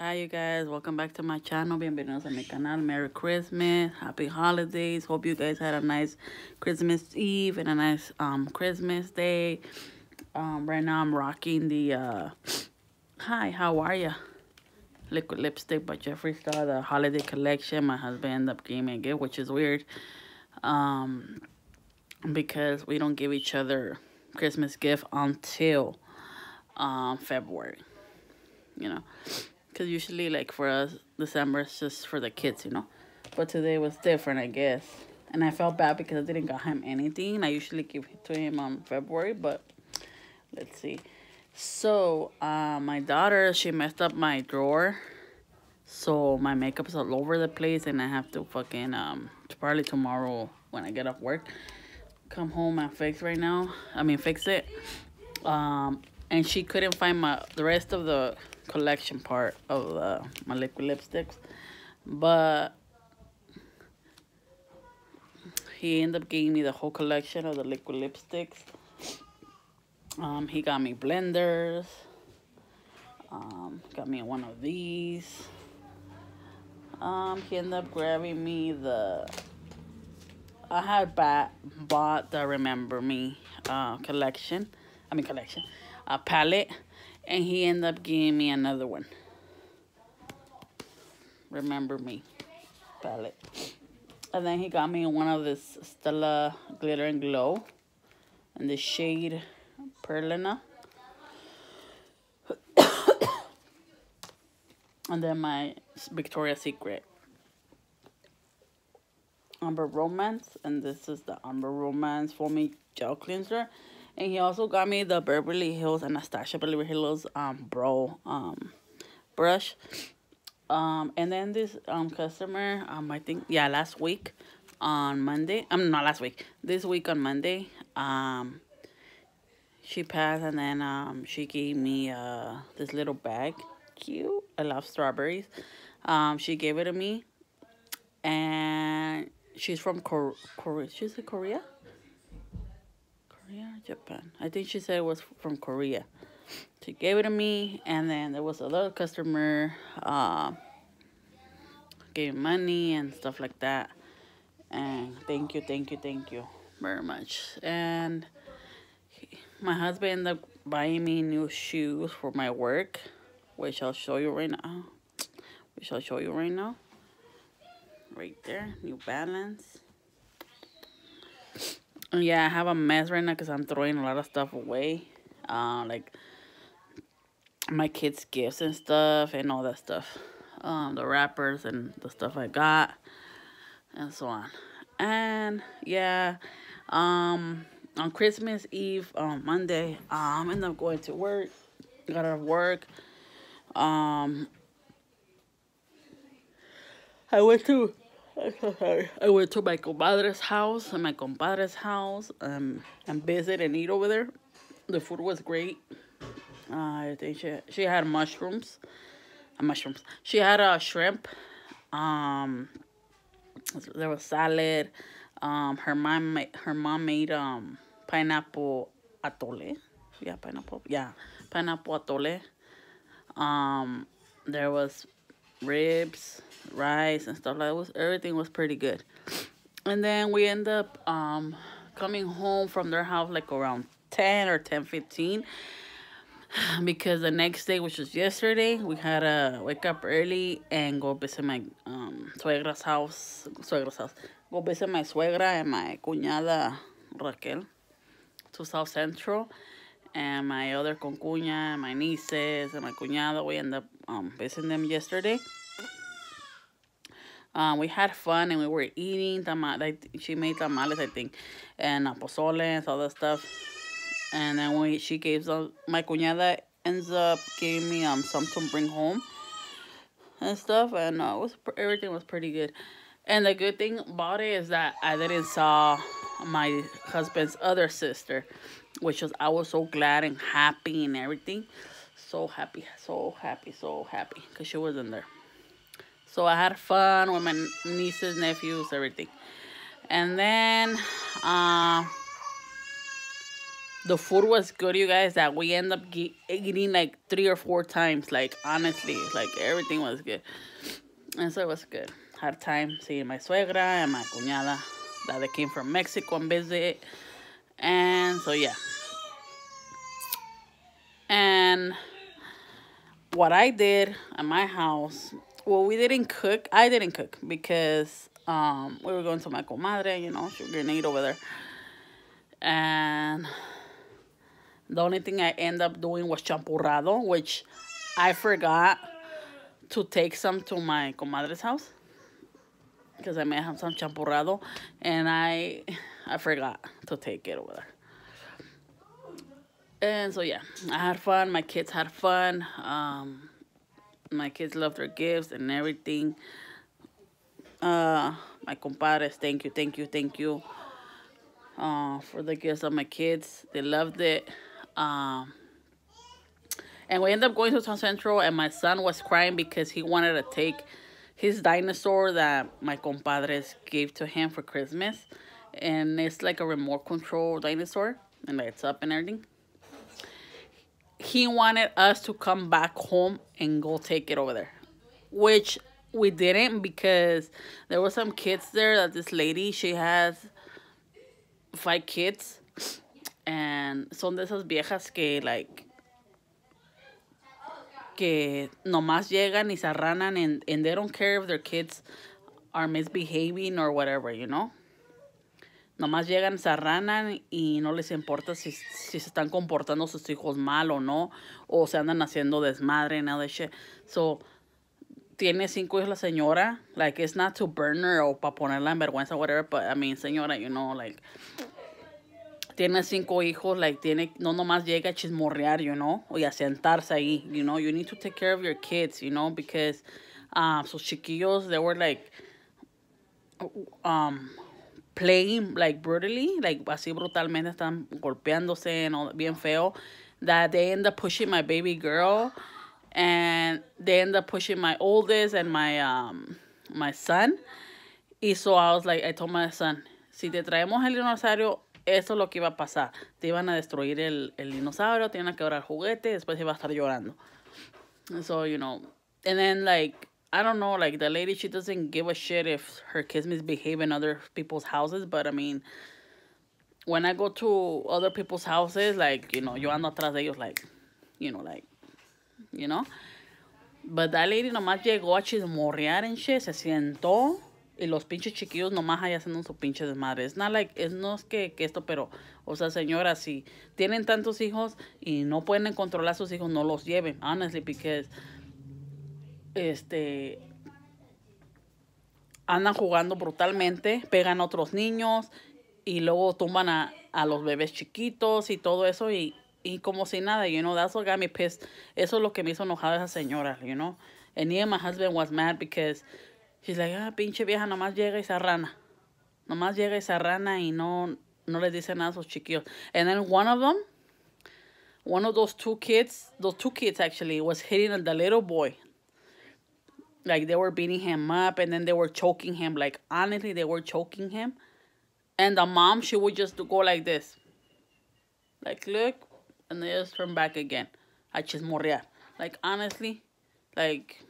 hi you guys welcome back to my channel bienvenidos a mi canal merry christmas happy holidays hope you guys had a nice christmas eve and a nice um christmas day um right now i'm rocking the uh hi how are ya liquid lipstick by jeffree star the holiday collection my husband ended up giving me a gift which is weird um because we don't give each other christmas gift until um february you know because usually, like, for us, December is just for the kids, you know. But today was different, I guess. And I felt bad because I didn't got him anything. I usually give it to him on February, but let's see. So, uh, my daughter, she messed up my drawer. So, my makeup is all over the place. And I have to fucking, um, probably tomorrow when I get off work, come home and fix right now. I mean, fix it. Um, and she couldn't find my the rest of the collection part of uh, my liquid lipsticks. But he ended up giving me the whole collection of the liquid lipsticks. Um, he got me blenders. Um, got me one of these. Um, he ended up grabbing me the... I had bought the Remember Me uh, collection. I mean collection. A palette and he ended up giving me another one. Remember me palette. And then he got me one of this Stella Glitter and Glow in the shade Perlina. and then my Victoria's Secret Amber Romance. And this is the Amber Romance for me Gel Cleanser. And he also got me the Beverly Hills, Anastasia Beverly Hills um, Bro um, brush. Um, and then this um, customer, um, I think, yeah, last week on Monday. I'm um, not last week. This week on Monday, um, she passed and then um, she gave me uh, this little bag. Cute. I love strawberries. Um, she gave it to me. And she's from Korea. Cor Cor she's in Korea? Korea Japan? I think she said it was from Korea. She gave it to me, and then there was another customer uh, gave money and stuff like that. And thank you, thank you, thank you very much. And he, my husband ended up buying me new shoes for my work, which I'll show you right now. Which I'll show you right now. Right there, New Balance yeah, I have a mess right now because I'm throwing a lot of stuff away. Uh, like my kids' gifts and stuff and all that stuff. Um, the wrappers and the stuff I got and so on. And yeah, um, on Christmas Eve, on um, Monday, um, ended up going to work. Got out of work. Um, I went to I went to my compadre's house and my compadre's house um, and visited and eat over there. The food was great. Uh, I think she, she had mushrooms. Uh, mushrooms. She had a uh, shrimp. Um, there was salad. Um, her mom made, her mom made um pineapple atole. Yeah, pineapple. Yeah, pineapple atole. Um, there was ribs rice and stuff like that. was everything was pretty good. And then we end up um coming home from their house like around 10 or 10 15 because the next day which was yesterday we had to wake up early and go visit my um suegra's house suegra's house go visit my suegra and my cuñada raquel to south central and my other concuña my nieces and my cuñada we end up um visiting them yesterday um, we had fun and we were eating tamales. She made tamales, I think, and uh, pozole and all that stuff. And then when she gave some, my cuñada ends up giving me um some to bring home and stuff. And uh, was everything was pretty good. And the good thing about it is that I didn't saw my husband's other sister, which was I was so glad and happy and everything. So happy, so happy, so happy, because she wasn't there. So I had fun with my nieces, nephews, everything. And then uh, the food was good, you guys, that we end up eating like three or four times. Like, honestly, like everything was good. And so it was good. Hard time seeing my suegra and my cuñada that they came from Mexico and visit. And so, yeah. And what I did at my house well, we didn't cook. I didn't cook because um, we were going to my comadre, you know, she was eat over there. And the only thing I ended up doing was champurrado, which I forgot to take some to my comadre's house. Because I may have some champurrado. And I, I forgot to take it over there. And so, yeah, I had fun. My kids had fun. Um, my kids love their gifts and everything. Uh, my compadres, thank you, thank you, thank you uh, for the gifts of my kids. They loved it. Um, and we ended up going to Town Central, and my son was crying because he wanted to take his dinosaur that my compadres gave to him for Christmas. And it's like a remote control dinosaur, and lights up and everything he wanted us to come back home and go take it over there, which we didn't because there were some kids there that this lady she has five kids and son de esas viejas que like que nomás llegan y se arranan and, and they don't care if their kids are misbehaving or whatever, you know? Nomás llegan, se arranan y no les importa si, si, se están comportando sus hijos mal o no, o se andan haciendo desmadre, nada de shit. So, tiene cinco hijos la señora, like, it's not to burn her o para ponerla en vergüenza, whatever, but I mean, señora, you know, like, tiene cinco hijos, like, tiene, no nomás llega a chismorrear, you know, y a sentarse ahí, you know, you need to take care of your kids, you know, because um, sus chiquillos, they were like, um, playing like brutally, like así brutalmente están golpeándose, no, bien feo. That they end up pushing my baby girl, and they end up pushing my oldest and my um my son. Y so I was like, I told my son, si te traemos el dinosaurio, eso es lo que iba a pasar. Te iban a destruir el, el dinosaurio, te iban a quebrar el juguete, después iba a estar llorando. So, you know, and then like I don't know, like the lady, she doesn't give a shit if her kids misbehave in other people's houses, but I mean, when I go to other people's houses, like, you know, yo ando atrás de ellos, like, you know, like, you know. But that lady nomás llegó a chismorrear and shit, se sentó, y los pinches chiquillos nomás allá haciendo su pinche desmadre. Es not like, es no es que, que esto, pero, o sea, señora, si tienen tantos hijos y no pueden controlar a sus hijos, no los lleven, honestly, because este, andan jugando brutalmente, pegan a otros niños y luego tumban a, los bebés chiquitos y todo eso y, como si nada, you know, that's what got me Eso es lo que me hizo enojada esa señora, you know. And even my husband was mad because she's like, ah, pinche vieja, nomás llega y rana Nomás llega y rana y no, no les dice nada a esos chiquillos. And then one of them, one of those two kids, those two kids actually, was hitting the little boy, Like they were beating him up and then they were choking him. Like honestly, they were choking him. And the mom, she would just go like this. Like look. And they just turn back again. I just chismorrear. Like honestly. Like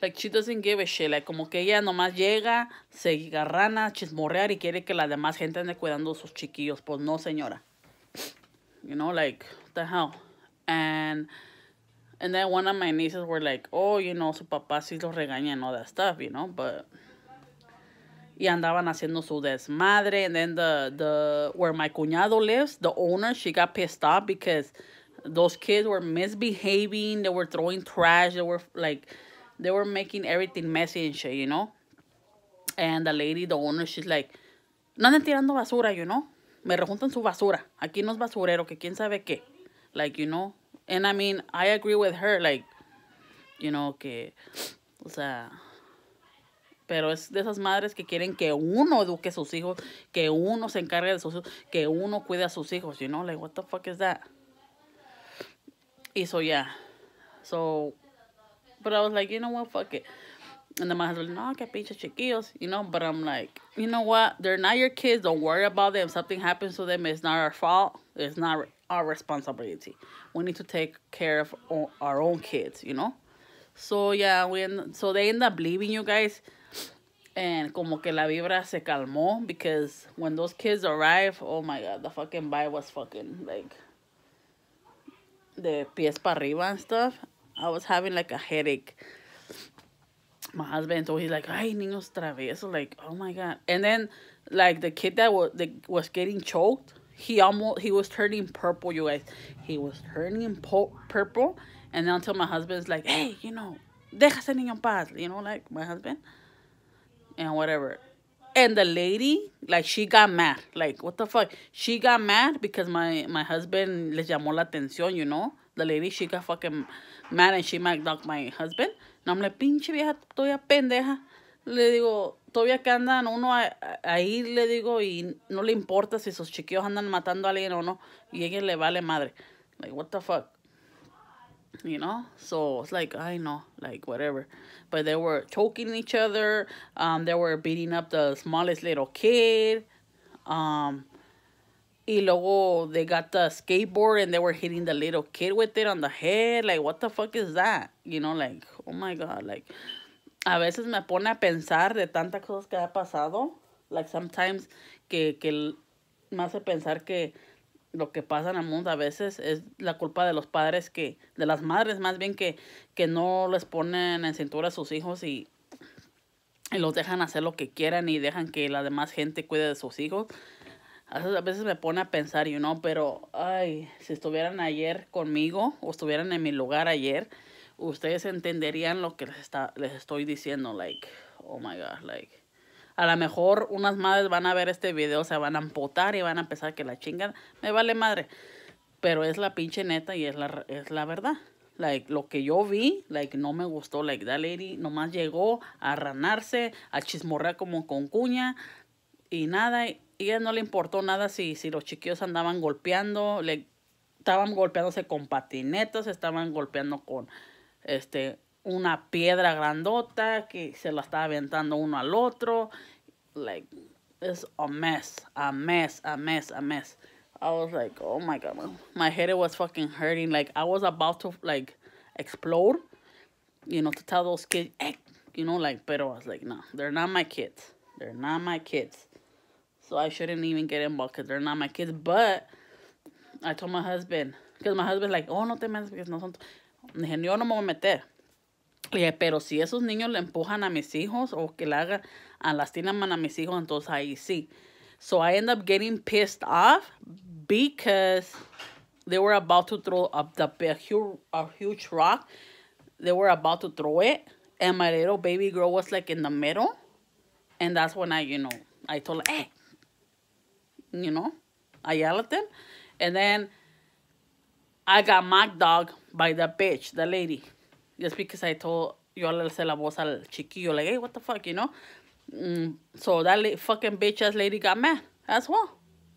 like, she doesn't give a shit. Like, como que ella nomás llega, se agarrana, chismorrear y quiere que la demás gente ande cuidando sus chiquillos. Pues no, señora. You know, like, what the hell? And And then one of my nieces were like, oh, you know, su papá sí los regaña and all that stuff, you know, but... Y andaban haciendo su desmadre. And then the, the, where my cuñado lives, the owner, she got pissed off because those kids were misbehaving. They were throwing trash. They were, like, they were making everything messy and shit, you know? And the lady, the owner, she's like, no anden tirando basura, you know? Me rejuntan su basura. Aquí no es basurero, que quién sabe qué. Like, you know, And I mean, I agree with her, like, you know, que, o sea, pero es de esas madres que quieren que uno eduque a sus hijos, que uno se encargue de sus hijos, que uno cuide a sus hijos, you know, like, what the fuck is that? Y so, yeah. So, but I was like, you know what, fuck it. And the was like, no, que pinches chiquillos, you know, but I'm like, you know what, they're not your kids, don't worry about them, something happens to them, it's not our fault, it's not our responsibility. We need to take care of our own kids, you know? So, yeah, we end, so they end up leaving you guys. And como que la vibra se calmó because when those kids arrive, oh my god, the fucking vibe was fucking like the pies para arriba and stuff. I was having like a headache. My husband told he's like, ay, niños traviesos, like, oh my god. And then like the kid that was, that was getting choked, he almost he was turning purple you guys he was turning purple and then until my husband's like hey you know deja ese niño paz you know like my husband and whatever and the lady like she got mad like what the fuck she got mad because my my husband les llamó la atención you know the lady she got fucking mad and she mad my husband and i'm like pinche vieja toya pendeja le digo, todavía que andan uno ahí, le digo, y no le importa si esos chiquillos andan matando a alguien o no, y a ella le vale madre. Like, what the fuck? You know? So it's like, I know, like, whatever. But they were choking each other, um, they were beating up the smallest little kid, um, y luego they got the skateboard and they were hitting the little kid with it on the head. Like, what the fuck is that? You know, like, oh my god, like, a veces me pone a pensar de tantas cosas que ha pasado, like sometimes que, que me hace pensar que lo que pasa en el mundo a veces es la culpa de los padres que, de las madres más bien que, que no les ponen en cintura a sus hijos y, los dejan hacer lo que quieran y dejan que la demás gente cuide de sus hijos. A veces me pone a pensar, y know, pero, ay, si estuvieran ayer conmigo o estuvieran en mi lugar ayer, ustedes entenderían lo que les, está, les estoy diciendo. Like, oh my God, like. A lo mejor unas madres van a ver este video, se van a amputar y van a empezar que la chinga Me vale madre. Pero es la pinche neta y es la, es la verdad. Like, lo que yo vi, like, no me gustó. Like, that lady nomás llegó a ranarse, a chismorrear como con cuña y nada. Y ella no le importó nada si, si los chiquillos andaban golpeando, le estaban golpeándose con patinetas, estaban golpeando con, este, una piedra grandota que se la estaba aventando uno al otro. Like, it's a mess, a mess, a mess, a mess. I was like, oh my god, my head was fucking hurting. Like, I was about to, like, explode, you know, to tell those kids, you know, like, pero I was like, no, they're not my kids. They're not my kids. So I shouldn't even get involved because they're not my kids. But I told my husband, because my husband's like, oh, no te metas because no son. Dije, yo no me voy a meter. pero si esos niños le empujan a mis hijos o que le hagan, a lastiman a mis hijos, entonces ahí sí. So I end up getting pissed off because they were about to throw up the huge, a huge rock. They were about to throw it. And my little baby girl was like in the middle. And that's when I, you know, I told her, hey, you know, I yelled at them. And then I got my dog by the bitch, the lady. Just because I told, yo le hice la voz al chiquillo, like, hey, what the fuck, you know? Mm, so that fucking bitch ass lady got mad as well.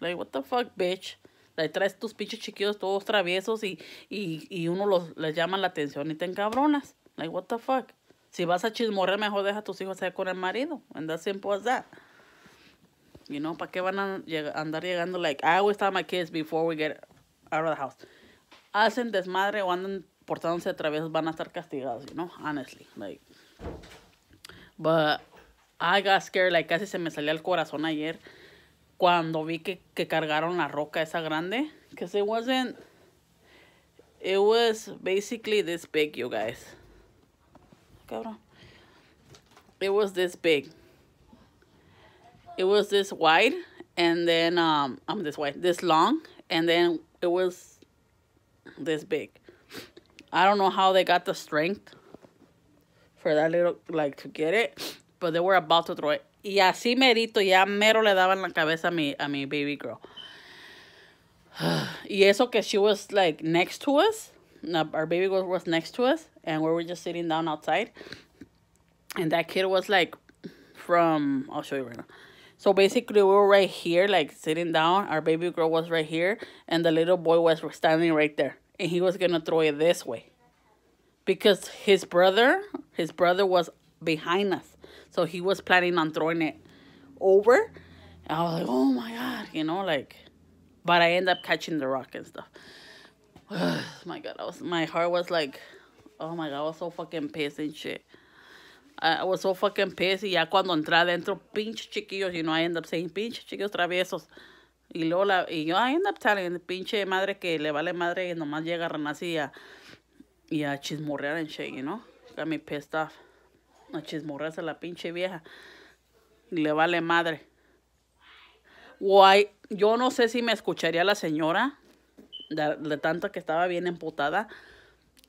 Like, what the fuck, bitch? Like, traes tus pinches chiquillos todos traviesos y, y, y uno los, les llama la atención y te encabronas. Like, what the fuck? Si vas a chismorrear, mejor deja tus hijos allá con el marido. And that's simple as that. You know, ¿para qué van a andar llegando? Like, I always tell my kids before we get out of the house hacen desmadre o andan portándose otra vez van a estar castigados, you know, honestly. Like, but I got scared, like, casi se me salía el corazón ayer cuando vi que, que cargaron la roca esa grande. Because it wasn't, it was basically this big, you guys. Cabrón. It was this big. It was this wide, and then, um, I'm this wide, this long, and then it was this big. I don't know how they got the strength for that little, like, to get it. But they were about to throw it. Y así merito, ya mero le daban la cabeza a mi, a mi baby girl. y eso que she was, like, next to us. Our baby girl was next to us. And we were just sitting down outside. And that kid was, like, from... I'll show you right now so basically, we were right here, like sitting down. Our baby girl was right here, and the little boy was standing right there. And he was going to throw it this way. Because his brother, his brother was behind us. So he was planning on throwing it over. And I was like, oh my God, you know, like, but I end up catching the rock and stuff. my God, I was, my heart was like, oh my God, I was so fucking pissed and shit. I was so fucking pissed. Y ya cuando entré adentro, pinche chiquillos, y no I end up saying, pinches chiquillos traviesos. Y luego la, y yo, I end up telling, pinche madre que le vale madre y nomás llega así a, y a chismorrear en shit, you know. Got me pissed off. A chismorrearse la pinche vieja. Y le vale madre. Why, yo no sé si me escucharía la señora, de, de tanto que estaba bien emputada,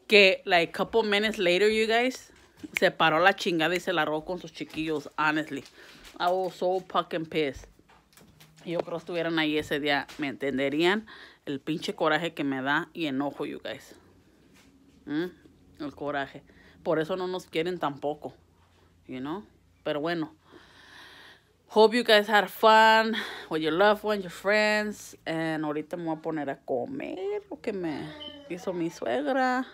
que like couple minutes later, you guys, se paró la chingada y se largó con sus chiquillos, honestly. I was so fucking pissed. Yo creo que estuvieran ahí ese día, me entenderían el pinche coraje que me da y enojo, you guys. ¿Mm? El coraje. Por eso no nos quieren tampoco, you know. Pero bueno. Hope you guys had fun with your loved ones, your friends. And ahorita me voy a poner a comer lo que me hizo mi suegra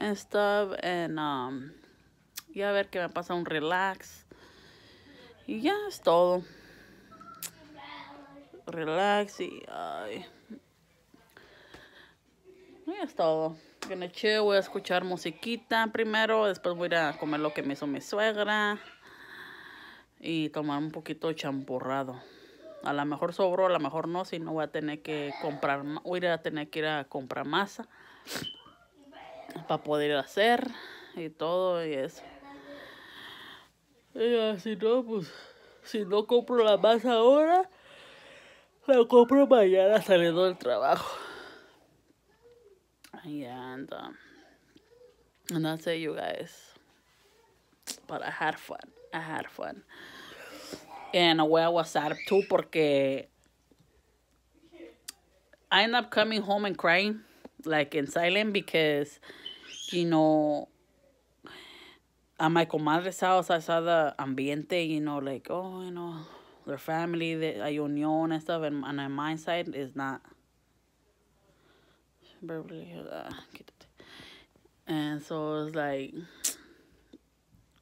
and stuff. And um, ya a ver qué me pasa un relax. Y ya es todo. Relax y ay. Y ya es todo. voy a escuchar musiquita primero. Después voy a ir a comer lo que me hizo mi suegra. Y tomar un poquito de champurrado. A lo mejor sobró, a lo mejor no. Si no, voy a tener que comprar, voy a tener que ir a comprar masa para poder hacer y todo y eso. si no, pues, si no compro la masa ahora, la compro mañana saliendo del trabajo. y anda. and that's it, you guys. But I had fun. I had fun. And away I was too porque I end up coming home and crying like in silent because you know, uh, my comadre's house, I saw the ambiente, you know, like, oh, you know, their family, the union and stuff, and, and on my side is not. Ah, and so it's like,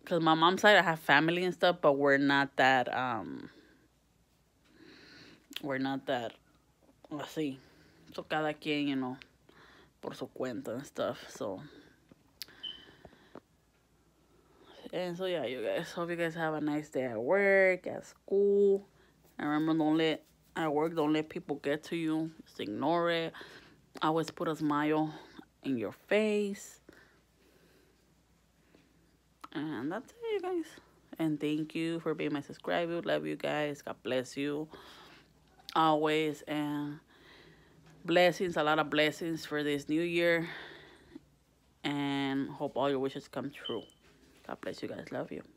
because my mom's side, I have family and stuff, but we're not that, um, we're not that, así. So cada quien, you know, por su cuenta and stuff, so. And so, yeah, you guys, hope you guys have a nice day at work, at school. And remember, don't let, at work, don't let people get to you. Just ignore it. Always put a smile in your face. And that's it, you guys. And thank you for being my subscriber. Love you guys. God bless you. Always. And blessings, a lot of blessings for this new year. And hope all your wishes come true. God bless you guys. Love you.